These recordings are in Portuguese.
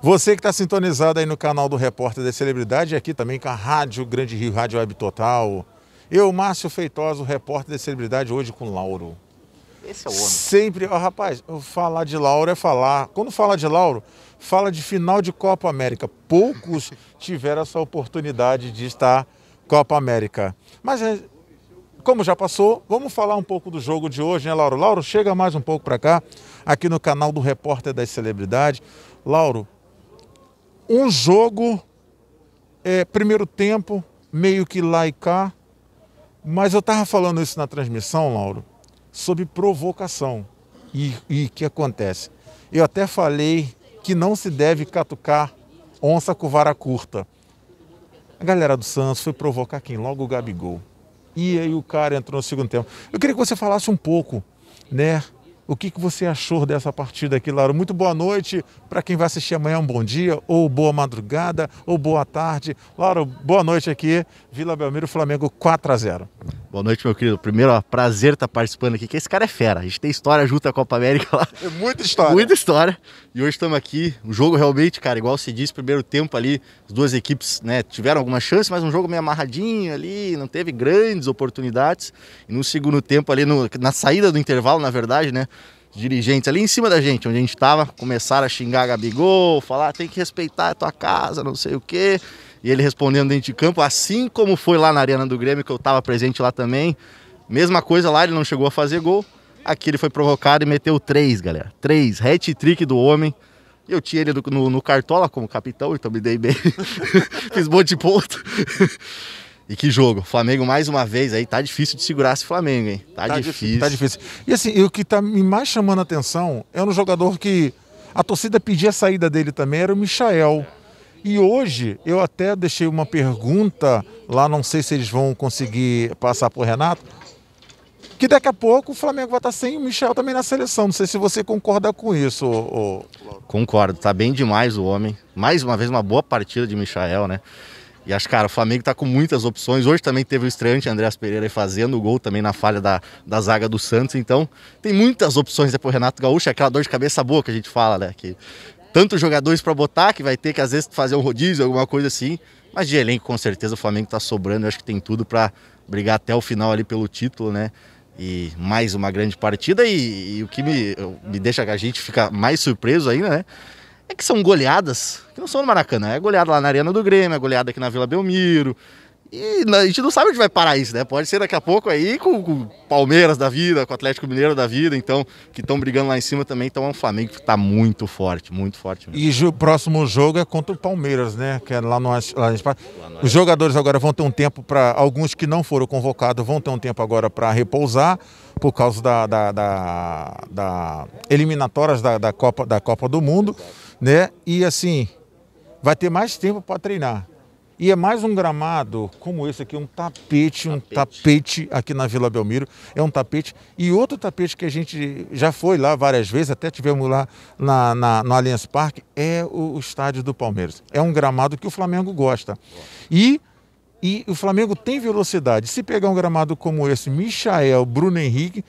Você que está sintonizado aí no canal do Repórter da Celebridade, aqui também com a Rádio Grande Rio, Rádio Web Total. Eu, Márcio Feitosa, o Repórter da Celebridade, hoje com Lauro. Esse é o homem. Sempre, ó, rapaz, falar de Lauro é falar. Quando fala de Lauro, fala de final de Copa América. Poucos tiveram essa oportunidade de estar Copa América. Mas é, como já passou, vamos falar um pouco do jogo de hoje, né, Lauro? Lauro, chega mais um pouco para cá, aqui no canal do Repórter das Celebridades. Lauro, um jogo, é, primeiro tempo, meio que lá e cá. Mas eu estava falando isso na transmissão, Lauro, sobre provocação. E o que acontece? Eu até falei que não se deve catucar onça com vara curta. A galera do Santos foi provocar quem? Logo o Gabigol. E aí o cara entrou no segundo tempo. Eu queria que você falasse um pouco, né? O que, que você achou dessa partida aqui, Lauro? Muito boa noite. Para quem vai assistir amanhã, um bom dia, ou boa madrugada, ou boa tarde. Lauro, boa noite aqui. Vila Belmiro, Flamengo 4 a 0 Boa noite, meu querido. Primeiro, prazer estar tá participando aqui, que esse cara é fera. A gente tem história junto à Copa América lá. É muita história. Muita história. E hoje estamos aqui. O jogo realmente, cara, igual se diz, primeiro tempo ali, as duas equipes né, tiveram alguma chance, mas um jogo meio amarradinho ali, não teve grandes oportunidades. E no segundo tempo ali, no, na saída do intervalo, na verdade, né? dirigentes ali em cima da gente, onde a gente estava, começaram a xingar a Gabigol, falar ah, tem que respeitar a tua casa, não sei o quê e ele respondendo dentro de campo, assim como foi lá na Arena do Grêmio, que eu estava presente lá também. Mesma coisa lá, ele não chegou a fazer gol. Aqui ele foi provocado e meteu três, galera. Três, hat-trick do homem. Eu tinha ele no, no, no, Cartola como capitão, então me dei bem. Fiz um monte de ponto. e que jogo. Flamengo mais uma vez aí, tá difícil de segurar esse Flamengo, hein? Tá, tá difícil. difícil. Tá difícil. E assim, e o que tá me mais chamando a atenção é um jogador que a torcida pedia a saída dele também, era o Michael. É. E hoje eu até deixei uma pergunta lá, não sei se eles vão conseguir passar para o Renato, que daqui a pouco o Flamengo vai estar tá sem o Michel também na seleção. Não sei se você concorda com isso. Concordo, tá bem demais o homem. Mais uma vez, uma boa partida de Michel, né? E acho, cara, o Flamengo tá com muitas opções. Hoje também teve o estreante Andréas Pereira fazendo o gol também na falha da, da zaga do Santos. Então, tem muitas opções É pro Renato Gaúcho. É aquela dor de cabeça boa que a gente fala, né? Que tantos jogadores para botar que vai ter que às vezes fazer um rodízio, alguma coisa assim. Mas de elenco, com certeza, o Flamengo está sobrando. Eu acho que tem tudo para brigar até o final ali pelo título, né? E mais uma grande partida. E, e o que me, me deixa a gente ficar mais surpreso ainda, né? É que são goleadas que não são no Maracanã. É goleada lá na Arena do Grêmio, é goleada aqui na Vila Belmiro, e a gente não sabe onde vai parar isso, né? Pode ser daqui a pouco aí com o Palmeiras da vida, com o Atlético Mineiro da vida, então, que estão brigando lá em cima também. Então é um Flamengo que está muito forte, muito forte. Mesmo. E o próximo jogo é contra o Palmeiras, né? Que é lá no, lá no... Os jogadores agora vão ter um tempo para. Alguns que não foram convocados vão ter um tempo agora para repousar por causa da, da, da, da eliminatórias da, da, Copa, da Copa do Mundo, né? E assim, vai ter mais tempo para treinar. E é mais um gramado como esse aqui, um tapete, um tapete. tapete aqui na Vila Belmiro. É um tapete. E outro tapete que a gente já foi lá várias vezes, até tivemos lá na, na no Allianz Parque, é o, o, estádio do Palmeiras. É um gramado que o Flamengo gosta. E, e o Flamengo tem velocidade. Se pegar um gramado como esse, Michael, Bruno Henrique,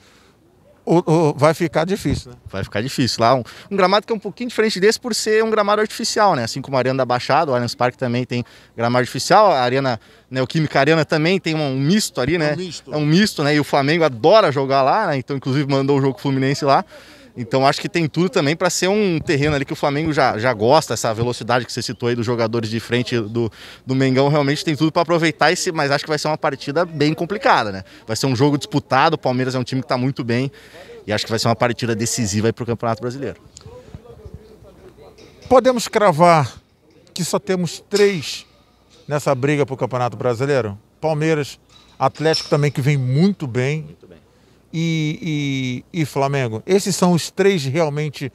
o, o, vai ficar difícil, né? Vai ficar difícil. Lá um, um, gramado que é um pouquinho diferente desse por ser um gramado artificial, né? Assim como a Arena da Baixada, o Allianz Parque também tem gramado artificial, a Arena Neoquímica Arena também tem um, um misto ali, né? É um né? misto. É um misto, né? E o Flamengo adora jogar lá, né? Então, inclusive, mandou o jogo Fluminense lá. Então acho que tem tudo também para ser um terreno ali que o Flamengo já, já gosta, essa velocidade que você citou aí dos jogadores de frente do, do Mengão, realmente tem tudo para aproveitar, esse, mas acho que vai ser uma partida bem complicada, né? Vai ser um jogo disputado, o Palmeiras é um time que está muito bem e acho que vai ser uma partida decisiva para o Campeonato Brasileiro. Podemos cravar que só temos três nessa briga para o Campeonato Brasileiro? Palmeiras, Atlético também que vem muito bem. Muito bem e, e, e Flamengo. Esses são os três realmente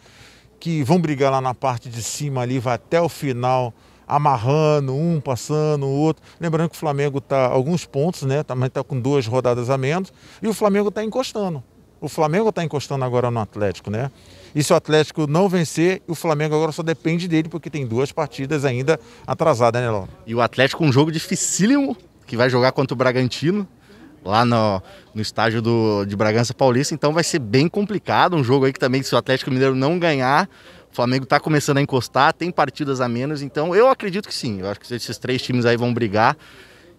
que vão brigar lá na parte de cima ali, vai até o final, amarrando, um passando, o outro. Lembrando que o Flamengo está alguns pontos, né? Também está tá com duas rodadas a menos, e o Flamengo está encostando. O Flamengo está encostando agora no Atlético, né? E se o Atlético não vencer, o Flamengo agora só depende dele, porque tem duas partidas ainda atrasadas, né, Léo? E o Atlético um jogo dificílimo, que vai jogar contra o Bragantino lá no, no estádio do, de Bragança Paulista, então vai ser bem complicado. Um jogo aí que também, se o Atlético Mineiro não ganhar, o Flamengo está começando a encostar, tem partidas a menos, então eu acredito que sim. Eu acho que esses três times aí vão brigar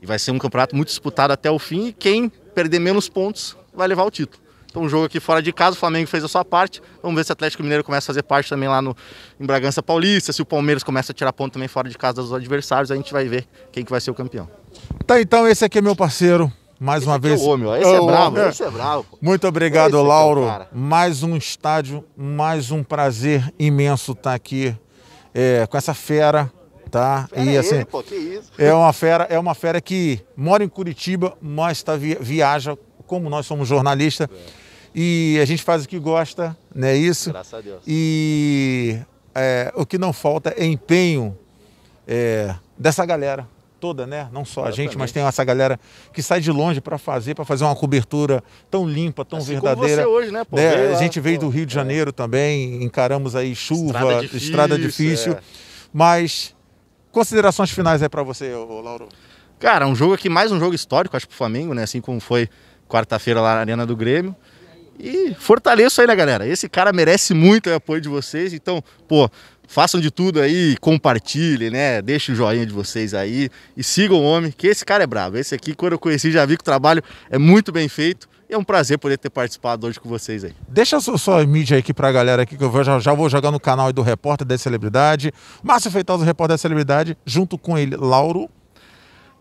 e vai ser um campeonato muito disputado até o fim e quem perder menos pontos vai levar o título. Então, um jogo aqui fora de casa, o Flamengo fez a sua parte. Vamos ver se o Atlético Mineiro começa a fazer parte também lá no, em Bragança Paulista, se o Palmeiras começa a tirar ponto também fora de casa dos adversários, a gente vai ver quem que vai ser o campeão. Tá, então esse aqui é meu parceiro, mais esse uma é vez. É o homem, ó. Esse é bravo, esse é bravo. Pô. Muito obrigado, esse é Lauro. É mais um estádio, mais um prazer imenso estar tá aqui é, com essa fera. Tá? Fera e é assim, ele, pô, que isso. é uma fera, é uma fera que mora em Curitiba, mas tá, viaja, como nós somos jornalistas. E a gente faz o que gosta, né? isso? Graças a Deus. E o que não falta é empenho dessa galera toda, né? Não só Exatamente. a gente, mas tem essa galera que sai de longe para fazer, para fazer uma cobertura tão limpa, tão assim verdadeira. Como você hoje, né? Pô, né? Lá, a gente veio pô, do Rio de é. Janeiro é. também, encaramos aí chuva, estrada difícil. Estrada é. difícil é. Mas considerações finais é para você, ô, Lauro. Cara, um jogo aqui, mais um jogo histórico, acho, pro Flamengo, né? Assim como foi quarta-feira lá na Arena do Grêmio. E fortaleça aí, né, galera? Esse cara merece muito o apoio de vocês. Então, pô, façam de tudo aí, compartilhem, né? Deixem o joinha de vocês aí e sigam o homem, que esse cara é bravo. Esse aqui, quando eu conheci, já vi que o trabalho é muito bem feito. E é um prazer poder ter participado hoje com vocês aí. Deixa a sua, sua mídia aqui pra galera aqui, que eu já, já vou jogar no canal do Repórter da Celebridade. Márcio Feitosa, Repórter da Celebridade, junto com ele, Lauro.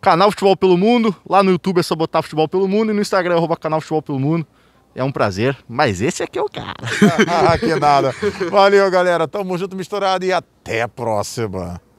Canal Futebol Pelo Mundo, lá no YouTube é só botar Futebol Pelo Mundo e no Instagram é Canal Futebol Pelo Mundo. É um prazer, mas esse aqui é o cara. Ah, que nada. Valeu, galera. Tamo junto, misturado e até a próxima.